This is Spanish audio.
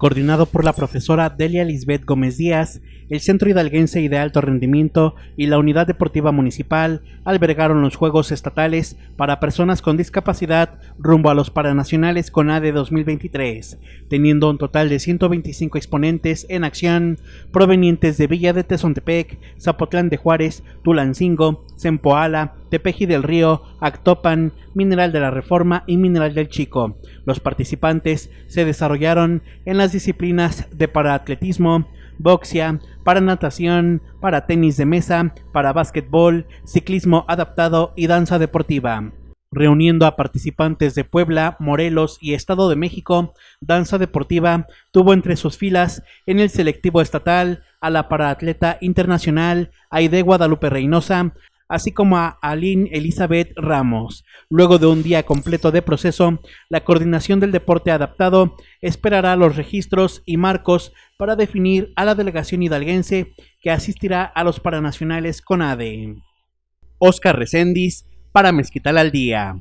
coordinado por la profesora Delia Lisbeth Gómez Díaz, el Centro Hidalguense y de Alto Rendimiento y la Unidad Deportiva Municipal albergaron los Juegos Estatales para Personas con Discapacidad rumbo a los Paranacionales con AD 2023, teniendo un total de 125 exponentes en acción provenientes de Villa de Tezontepec, Zapotlán de Juárez, Tulancingo, Sempoala, Tepeji del Río, Actopan, Mineral de la Reforma y Mineral del Chico. Los participantes se desarrollaron en las disciplinas de paraatletismo, boxea, para natación, para tenis de mesa, para básquetbol, ciclismo adaptado y danza deportiva. Reuniendo a participantes de Puebla, Morelos y Estado de México, Danza Deportiva tuvo entre sus filas en el selectivo estatal a la paraatleta internacional Aide Guadalupe Reynosa, así como a Aline Elizabeth Ramos. Luego de un día completo de proceso, la coordinación del deporte adaptado esperará los registros y marcos para definir a la delegación hidalguense que asistirá a los paranacionales con ADE. Oscar Recendis, para Mezquital al Día.